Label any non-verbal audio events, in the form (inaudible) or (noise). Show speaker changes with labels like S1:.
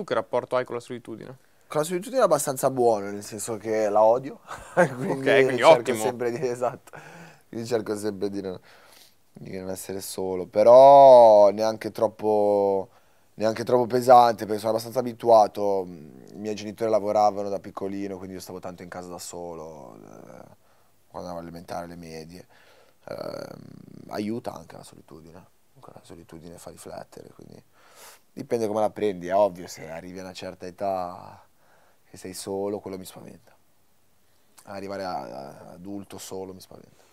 S1: tu che rapporto hai con la solitudine?
S2: Con la solitudine è abbastanza buono, nel senso che la odio, quindi, (laughs) okay, quindi cerco ottimo. sempre di esatto. Quindi cerco sempre di non, di non essere solo, però neanche troppo neanche troppo pesante perché sono abbastanza abituato. I miei genitori lavoravano da piccolino, quindi io stavo tanto in casa da solo, eh, quando andavo all'elementare, alle medie. Eh, aiuta anche la solitudine la solitudine fa riflettere, quindi dipende come la prendi, è ovvio, se arrivi a una certa età e sei solo, quello mi spaventa. Arrivare a, a, adulto solo mi spaventa.